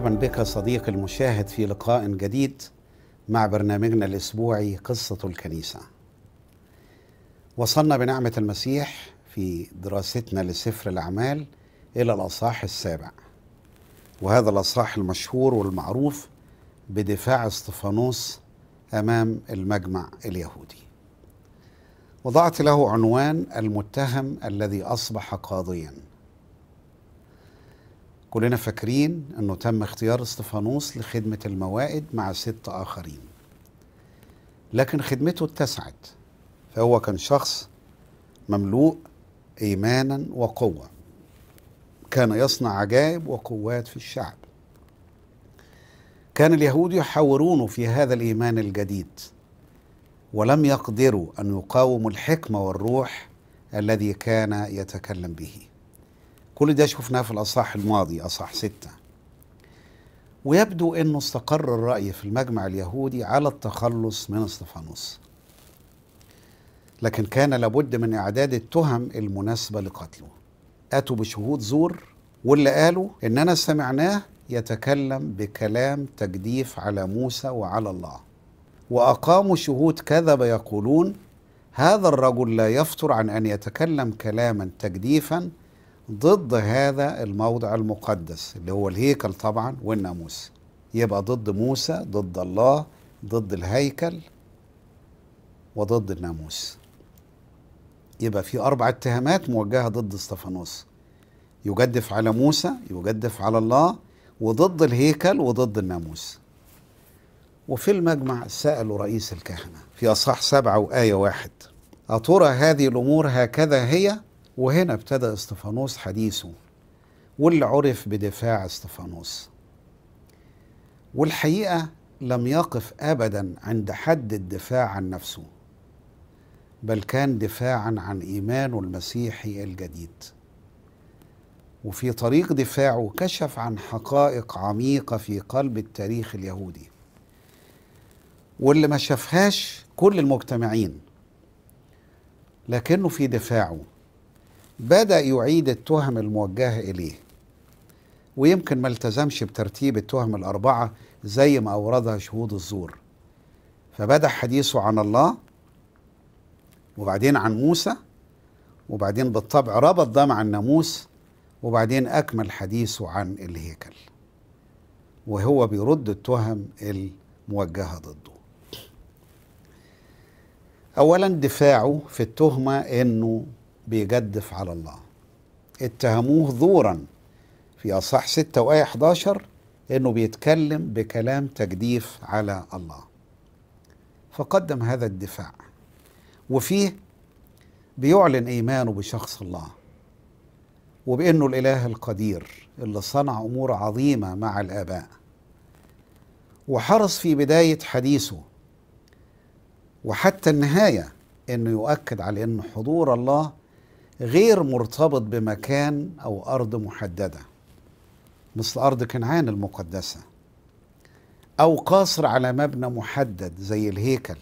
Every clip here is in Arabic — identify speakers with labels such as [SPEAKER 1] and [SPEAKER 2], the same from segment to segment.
[SPEAKER 1] مرحبا بك صديقي المشاهد في لقاء جديد مع برنامجنا الاسبوعي قصه الكنيسه. وصلنا بنعمه المسيح في دراستنا لسفر الاعمال الى الاصحاح السابع. وهذا الاصحاح المشهور والمعروف بدفاع اسطفانوس امام المجمع اليهودي. وضعت له عنوان المتهم الذي اصبح قاضيا. كلنا فاكرين أنه تم اختيار استفانوس لخدمة الموائد مع ست آخرين لكن خدمته اتسعت فهو كان شخص مملوء إيمانا وقوة كان يصنع عجائب وقوات في الشعب كان اليهود يحاورونه في هذا الإيمان الجديد ولم يقدروا أن يقاوموا الحكمة والروح الذي كان يتكلم به كل ده شفناه في الأصح الماضي أصح ستة ويبدو أنه استقر الرأي في المجمع اليهودي على التخلص من استفانوس لكن كان لابد من إعداد التهم المناسبة لقتله أتوا بشهود زور واللي قالوا إننا سمعناه يتكلم بكلام تجديف على موسى وعلى الله وأقاموا شهود كذب يقولون هذا الرجل لا يفتر عن أن يتكلم كلاما تجديفا ضد هذا الموضع المقدس اللي هو الهيكل طبعا والناموس يبقى ضد موسى ضد الله ضد الهيكل وضد الناموس يبقى في أربع اتهامات موجهة ضد استفانوس يجدف على موسى يجدف على الله وضد الهيكل وضد الناموس وفي المجمع سألوا رئيس الكهنة في أصح سبعة وآية واحد أترى هذه الأمور هكذا هي وهنا ابتدى استفانوس حديثه واللي عرف بدفاع استفانوس والحقيقه لم يقف ابدا عند حد الدفاع عن نفسه بل كان دفاعا عن ايمانه المسيحي الجديد وفي طريق دفاعه كشف عن حقائق عميقه في قلب التاريخ اليهودي واللي ما شافهاش كل المجتمعين لكنه في دفاعه بدأ يعيد التهم الموجهة إليه ويمكن ما التزمش بترتيب التهم الأربعة زي ما أوردها شهود الزور فبدأ حديثه عن الله وبعدين عن موسى وبعدين بالطبع ربط ده مع الناموس وبعدين أكمل حديثه عن الهيكل وهو بيرد التهم الموجهة ضده أولا دفاعه في التهمة أنه بيجدف على الله اتهموه ذورا في أصح 6 وآية 11 إنه بيتكلم بكلام تجديف على الله فقدم هذا الدفاع وفيه بيعلن إيمانه بشخص الله وبأنه الإله القدير اللي صنع أمور عظيمة مع الآباء وحرص في بداية حديثه وحتى النهاية أنه يؤكد على أن حضور الله غير مرتبط بمكان أو أرض محددة مثل أرض كنعان المقدسة أو قاصر على مبنى محدد زي الهيكل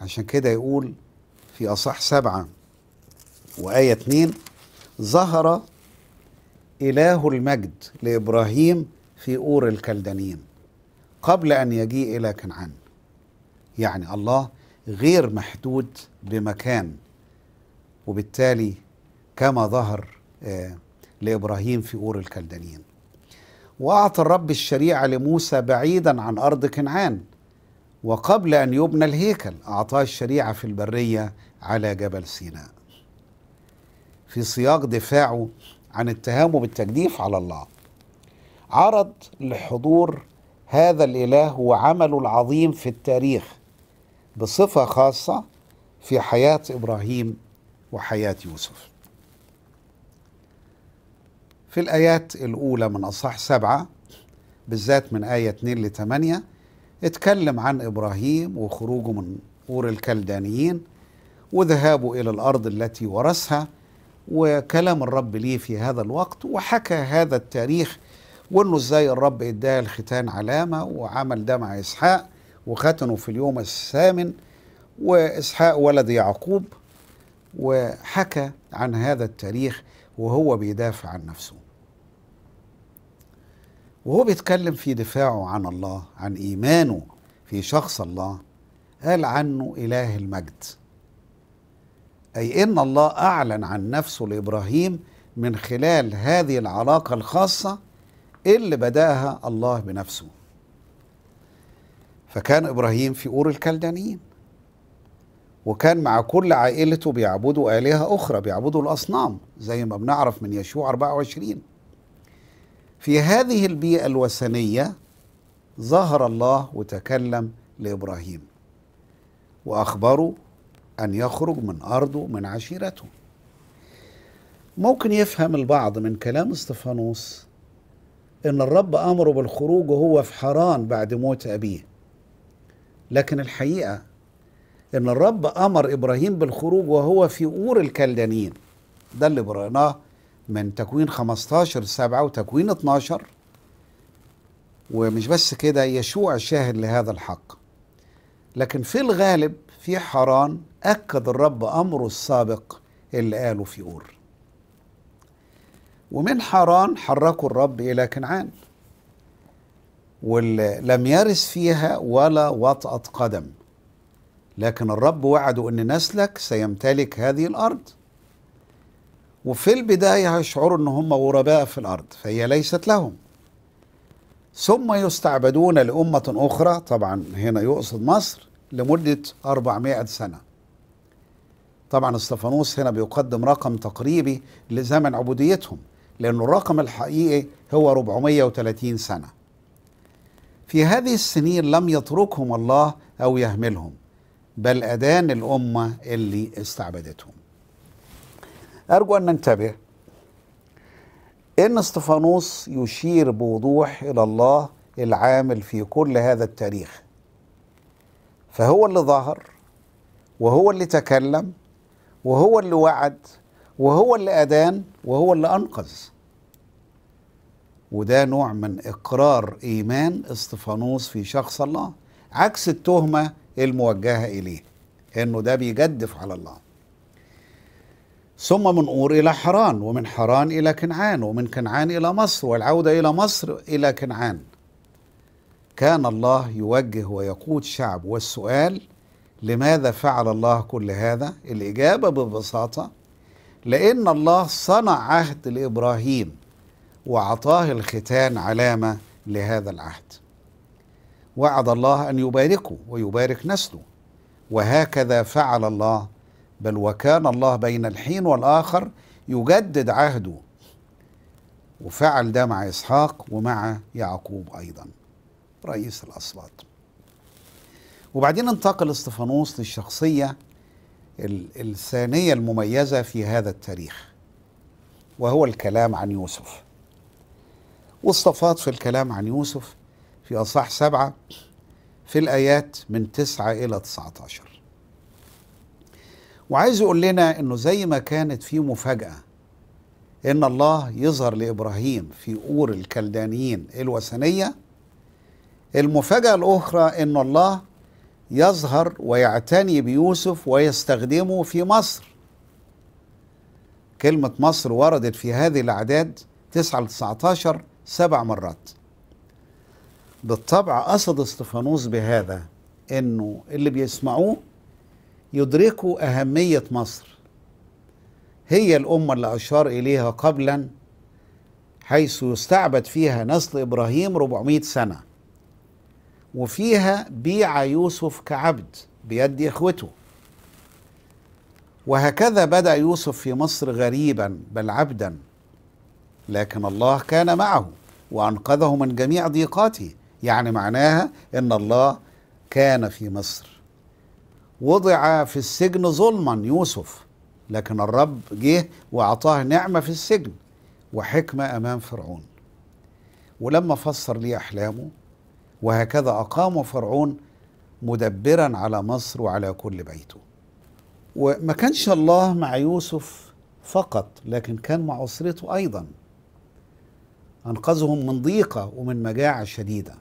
[SPEAKER 1] عشان كده يقول في أصح سبعة وآية اتنين ظهر إله المجد لإبراهيم في أور الكلدانيين قبل أن يجيء إلى كنعان يعني الله غير محدود بمكان وبالتالي كما ظهر آه، لابراهيم في اور الكلدانيين واعطى الرب الشريعه لموسى بعيدا عن ارض كنعان وقبل ان يبنى الهيكل اعطاه الشريعه في البريه على جبل سيناء في سياق دفاعه عن اتهامه بالتجديف على الله عرض لحضور هذا الاله وعمله العظيم في التاريخ بصفه خاصه في حياه ابراهيم وحياة يوسف في الآيات الأولى من أصح سبعة بالذات من آية 2 ل 8 اتكلم عن إبراهيم وخروجه من أور الكلدانيين وذهابه إلى الأرض التي ورثها وكلام الرب ليه في هذا الوقت وحكى هذا التاريخ وانه ازاي الرب اداه الختان علامه وعمل ده مع اسحاق وختنه في اليوم الثامن واسحاق ولد يعقوب وحكى عن هذا التاريخ وهو بيدافع عن نفسه وهو بيتكلم في دفاعه عن الله عن إيمانه في شخص الله قال عنه إله المجد أي إن الله أعلن عن نفسه لإبراهيم من خلال هذه العلاقة الخاصة اللي بدأها الله بنفسه فكان إبراهيم في أور الكلدانيين وكان مع كل عائلته بيعبدوا آلهة أخرى بيعبدوا الأصنام زي ما بنعرف من يشوع 24 في هذه البيئة الوثنية ظهر الله وتكلم لإبراهيم وأخبره أن يخرج من أرضه من عشيرته ممكن يفهم البعض من كلام استفانوس ان الرب امره بالخروج وهو في حران بعد موت ابيه لكن الحقيقه ان الرب امر ابراهيم بالخروج وهو في اور الكلدانيين ده اللي قرأناه من تكوين 15 7 وتكوين 12 ومش بس كده يشوع شاهد لهذا الحق لكن في الغالب في حران أكد الرب أمره السابق اللي قاله في أور ومن حران حركوا الرب إلى كنعان ولم يرث فيها ولا وطأة قدم لكن الرب وعده ان نسلك سيمتلك هذه الارض وفي البدايه هيشعروا ان هم غرباء في الارض فهي ليست لهم ثم يستعبدون لامه اخرى طبعا هنا يقصد مصر لمده 400 سنه طبعا استفانوس هنا بيقدم رقم تقريبي لزمن عبوديتهم لأن الرقم الحقيقي هو 430 سنة في هذه السنين لم يتركهم الله أو يهملهم بل أدان الأمة اللي استعبدتهم أرجو أن ننتبه إن استفانوس يشير بوضوح إلى الله العامل في كل هذا التاريخ فهو اللي ظهر وهو اللي تكلم وهو اللي وعد وهو اللي أدان وهو اللي أنقذ وده نوع من إقرار إيمان استفانوس في شخص الله عكس التهمة الموجهة إليه إنه ده بيجدف على الله ثم من أور إلى حران ومن حران إلى كنعان ومن كنعان إلى مصر والعودة إلى مصر إلى كنعان كان الله يوجه ويقود شعب والسؤال لماذا فعل الله كل هذا الإجابة ببساطة لأن الله صنع عهد لإبراهيم وعطاه الختان علامة لهذا العهد وعد الله أن يباركه ويبارك نسله وهكذا فعل الله بل وكان الله بين الحين والآخر يجدد عهده وفعل ده مع إسحاق ومع يعقوب أيضا رئيس الأصلات وبعدين انتقل استفانوس للشخصية الثانية المميزة في هذا التاريخ وهو الكلام عن يوسف واستفاض في الكلام عن يوسف في أصح سبعة في الآيات من تسعة إلى تسعة عشر وعايز يقول لنا أنه زي ما كانت في مفاجأة أن الله يظهر لإبراهيم في أور الكلدانيين الوثنية المفاجأة الأخرى أن الله يظهر ويعتني بيوسف ويستخدمه في مصر كلمة مصر وردت في هذه الأعداد 9 ل 19 سبع مرات بالطبع قصد استفانوس بهذا انه اللي بيسمعوه يدركوا اهميه مصر هي الامه اللي اشار اليها قبلا حيث يستعبد فيها نسل ابراهيم 400 سنه وفيها بيع يوسف كعبد بيد اخوته وهكذا بدا يوسف في مصر غريبا بل عبدا لكن الله كان معه وانقذه من جميع ضيقاته يعني معناها ان الله كان في مصر وضع في السجن ظلما يوسف لكن الرب جه واعطاه نعمه في السجن وحكمه امام فرعون ولما فسر لي احلامه وهكذا اقام فرعون مدبرا على مصر وعلى كل بيته وما كانش الله مع يوسف فقط لكن كان مع اسرته ايضا انقذهم من ضيقه ومن مجاعه شديده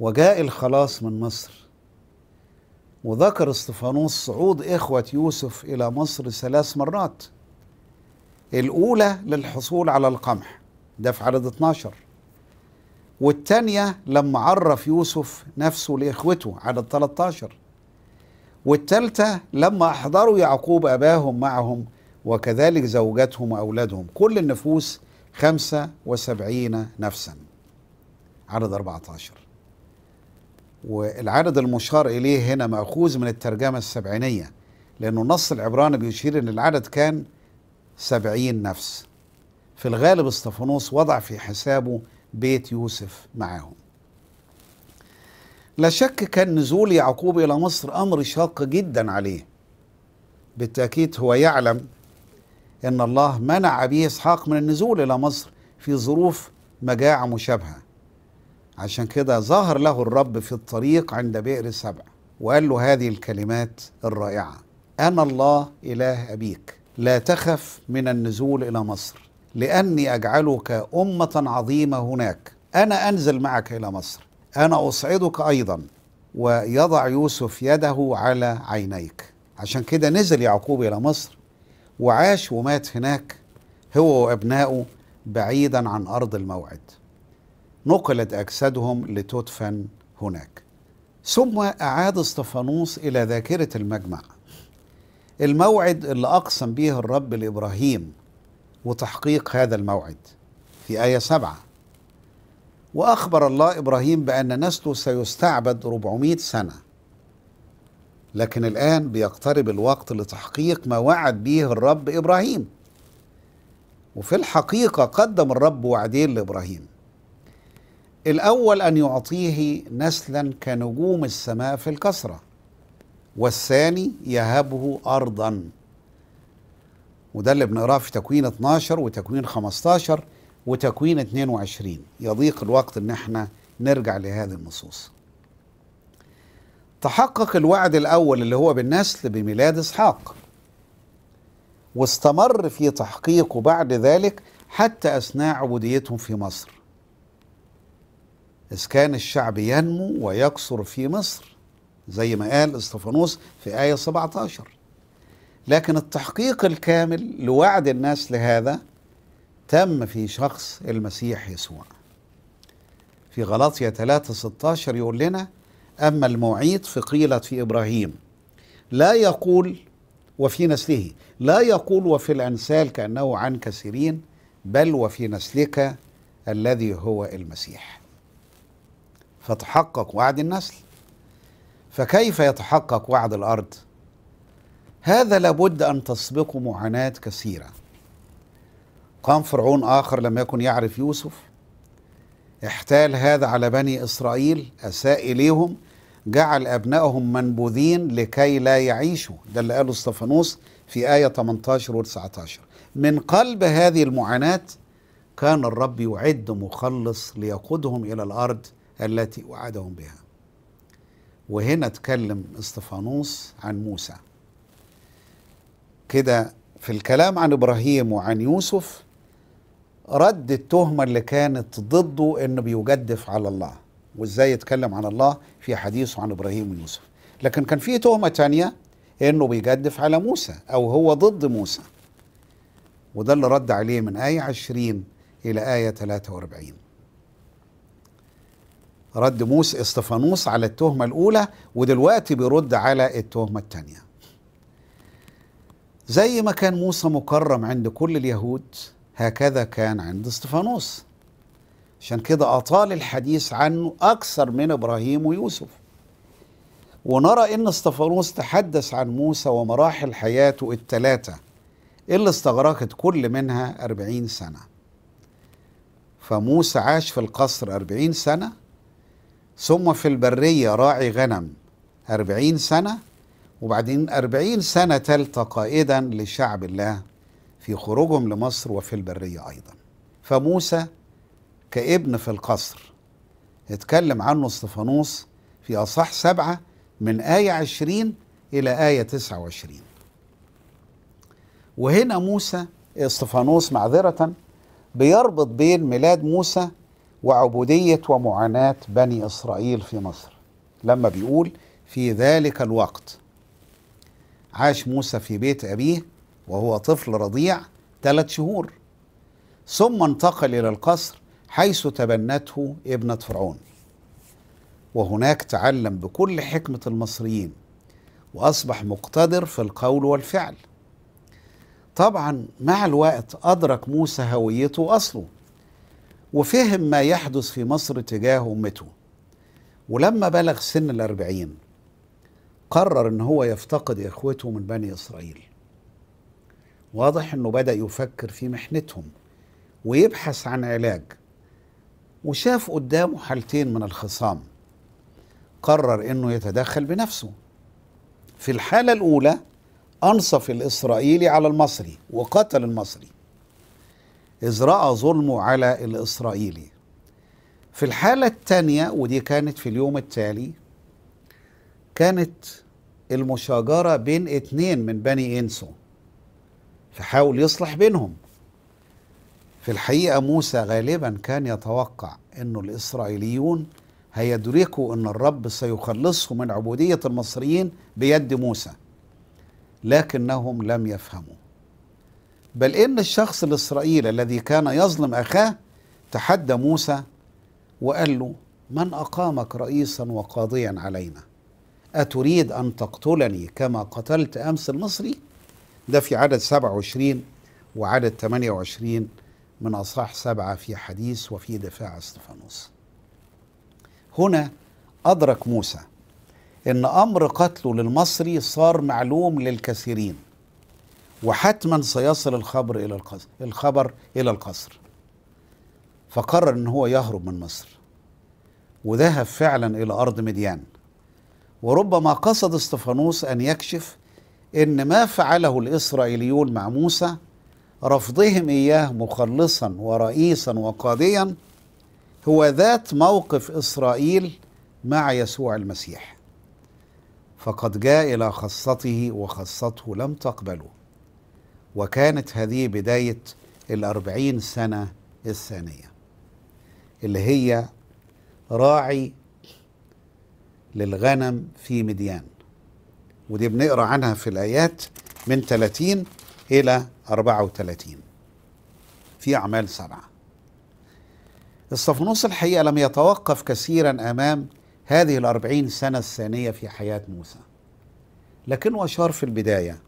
[SPEAKER 1] وجاء الخلاص من مصر وذكر استفانوس صعود إخوة يوسف إلى مصر ثلاث مرات الأولى للحصول على القمح ده في عدد 12 والتانية لما عرف يوسف نفسه لإخوته عدد 13 والتالتة لما أحضروا يعقوب أباهم معهم وكذلك زوجاتهم وأولادهم كل النفوس خمسة وسبعين نفسا عدد 14 والعدد المشار إليه هنا مأخوذ من الترجمة السبعينية لأنه النص العبراني بيشير أن العدد كان سبعين نفس في الغالب استفانوس وضع في حسابه بيت يوسف معاهم لا شك كان نزول يعقوب إلى مصر أمر شاق جدا عليه بالتأكيد هو يعلم أن الله منع به إسحاق من النزول إلى مصر في ظروف مجاعة مشابهة عشان كده ظهر له الرب في الطريق عند بئر سبع وقال له هذه الكلمات الرائعة أنا الله إله أبيك لا تخف من النزول إلى مصر لأني أجعلك أمة عظيمة هناك أنا أنزل معك إلى مصر أنا أصعدك أيضا ويضع يوسف يده على عينيك عشان كده نزل يعقوب إلى مصر وعاش ومات هناك هو وأبنائه بعيدا عن أرض الموعد نقلت أجسادهم لتدفن هناك ثم أعاد استفانوس إلى ذاكرة المجمع الموعد اللي أقسم به الرب لإبراهيم وتحقيق هذا الموعد في آية سبعة وأخبر الله إبراهيم بأن نسله سيستعبد 400 سنة لكن الآن بيقترب الوقت لتحقيق ما وعد به الرب إبراهيم وفي الحقيقة قدم الرب وعدين لإبراهيم الأول أن يعطيه نسلا كنجوم السماء في الكسرة والثاني يهبه أرضا وده اللي بنقراه في تكوين 12 وتكوين 15 وتكوين 22 يضيق الوقت ان احنا نرجع لهذه النصوص تحقق الوعد الأول اللي هو بالنسل بميلاد إسحاق واستمر في تحقيقه بعد ذلك حتى أثناء عبوديتهم في مصر إذ كان الشعب ينمو ويكثر في مصر زي ما قال استفانوس في آية 17 لكن التحقيق الكامل لوعد الناس لهذا تم في شخص المسيح يسوع في غلاطية 3 16 يقول لنا أما الموعيد فقيلت في إبراهيم لا يقول وفي نسله لا يقول وفي الأنسال كأنه عن كثيرين بل وفي نسلك الذي هو المسيح فتحقق وعد النسل فكيف يتحقق وعد الارض هذا لابد ان تسبقه معاناه كثيره قام فرعون اخر لم يكن يعرف يوسف احتال هذا على بني اسرائيل اساء اليهم جعل ابنائهم منبوذين لكي لا يعيشوا ده اللي قاله استفانوس في ايه 18 و 19 من قلب هذه المعاناه كان الرب يعد مخلص ليقودهم الى الارض التي وعدهم بها وهنا اتكلم استفانوس عن موسى كده في الكلام عن ابراهيم وعن يوسف رد التهمه اللي كانت ضده انه بيجدف على الله وازاي يتكلم عن الله في حديثه عن ابراهيم ويوسف لكن كان في تهمه تانية انه بيجدف على موسى او هو ضد موسى وده اللي رد عليه من ايه 20 الى ايه 43 رد موس استفانوس على التهمة الأولى ودلوقتي بيرد على التهمة الثانية زي ما كان موسى مكرم عند كل اليهود هكذا كان عند استفانوس عشان كده أطال الحديث عنه أكثر من إبراهيم ويوسف ونرى أن استفانوس تحدث عن موسى ومراحل حياته الثلاثة اللي استغرقت كل منها أربعين سنة فموسى عاش في القصر أربعين سنة ثم في البرية راعي غنم أربعين سنة وبعدين أربعين سنة تلت قائدا لشعب الله في خروجهم لمصر وفي البرية أيضا فموسى كابن في القصر اتكلم عنه استفانوس في أصح سبعة من آية عشرين إلى آية تسعة وعشرين وهنا موسى استفانوس معذرة بيربط بين ميلاد موسى وعبودية ومعاناة بني إسرائيل في مصر لما بيقول في ذلك الوقت عاش موسى في بيت أبيه وهو طفل رضيع ثلاث شهور ثم انتقل إلى القصر حيث تبنته ابنة فرعون وهناك تعلم بكل حكمة المصريين وأصبح مقتدر في القول والفعل طبعا مع الوقت أدرك موسى هويته وأصله وفهم ما يحدث في مصر تجاه أمته ولما بلغ سن الأربعين قرر أن هو يفتقد إخوته من بني إسرائيل واضح أنه بدأ يفكر في محنتهم ويبحث عن علاج وشاف قدامه حالتين من الخصام قرر أنه يتدخل بنفسه في الحالة الأولى أنصف الإسرائيلي على المصري وقتل المصري إذ رأى ظلمه على الإسرائيلي في الحالة الثانية ودي كانت في اليوم التالي كانت المشاجرة بين اتنين من بني إنسو فحاول يصلح بينهم في الحقيقة موسى غالبا كان يتوقع أنه الإسرائيليون هيدركوا أن الرب سيخلصهم من عبودية المصريين بيد موسى لكنهم لم يفهموا بل إن الشخص الإسرائيلي الذي كان يظلم أخاه تحدى موسى وقال له من أقامك رئيسا وقاضيا علينا أتريد أن تقتلني كما قتلت أمس المصري ده في عدد 27 وعدد 28 من أصح سبعة في حديث وفي دفاع استفانوس هنا أدرك موسى أن أمر قتله للمصري صار معلوم للكثيرين وحتما سيصل الخبر إلى القصر الخبر إلى القصر فقرر أن هو يهرب من مصر وذهب فعلا إلى أرض مديان وربما قصد استفانوس أن يكشف أن ما فعله الإسرائيليون مع موسى رفضهم إياه مخلصا ورئيسا وقاضيا هو ذات موقف إسرائيل مع يسوع المسيح فقد جاء إلى خاصته وخاصته لم تقبله وكانت هذه بداية الأربعين سنة الثانية اللي هي راعي للغنم في مديان ودي بنقرأ عنها في الآيات من 30 إلى 34 في أعمال سبعة الصفنوس الحقيقة لم يتوقف كثيرا أمام هذه الأربعين سنة الثانية في حياة موسى لكنه أشار في البداية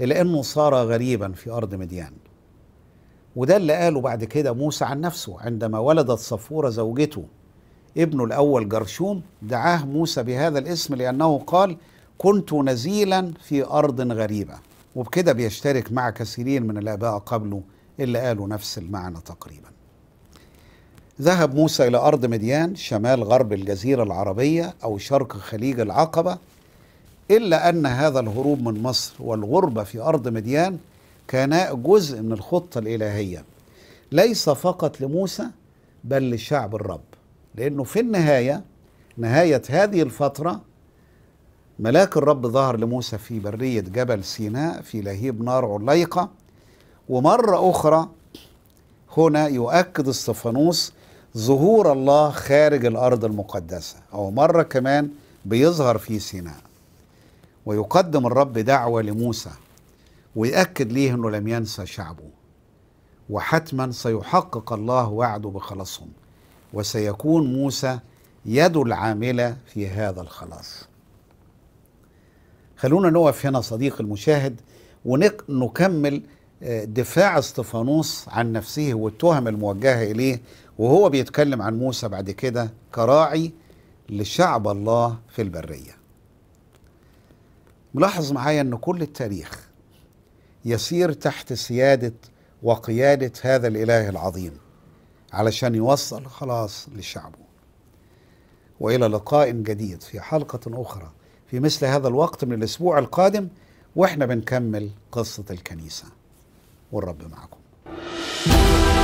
[SPEAKER 1] الا أنه صار غريبا في أرض مديان وده اللي قاله بعد كده موسى عن نفسه عندما ولدت صفورة زوجته ابنه الأول جرشوم دعاه موسى بهذا الاسم لأنه قال كنت نزيلا في أرض غريبة وبكده بيشترك مع كثيرين من الآباء قبله اللي قالوا نفس المعنى تقريبا ذهب موسى إلى أرض مديان شمال غرب الجزيرة العربية أو شرق خليج العقبة إلا أن هذا الهروب من مصر والغربة في أرض مديان كانا جزء من الخطة الإلهية ليس فقط لموسى بل لشعب الرب لأنه في النهاية نهاية هذه الفترة ملاك الرب ظهر لموسى في برية جبل سيناء في لهيب نار عليقة ومرة أخرى هنا يؤكد استفانوس ظهور الله خارج الأرض المقدسة أو مرة كمان بيظهر في سيناء ويقدم الرب دعوة لموسى ويأكد ليه أنه لم ينسى شعبه وحتما سيحقق الله وعده بخلاصهم وسيكون موسى يده العاملة في هذا الخلاص خلونا نقف هنا صديق المشاهد ونكمل آه، دفاع استفانوس عن نفسه والتهم الموجهة إليه وهو بيتكلم عن موسى بعد كده كراعي لشعب الله في البريه ملاحظ معايا ان كل التاريخ يسير تحت سياده وقياده هذا الاله العظيم علشان يوصل خلاص لشعبه والى لقاء جديد في حلقه اخرى في مثل هذا الوقت من الاسبوع القادم واحنا بنكمل قصه الكنيسه والرب معكم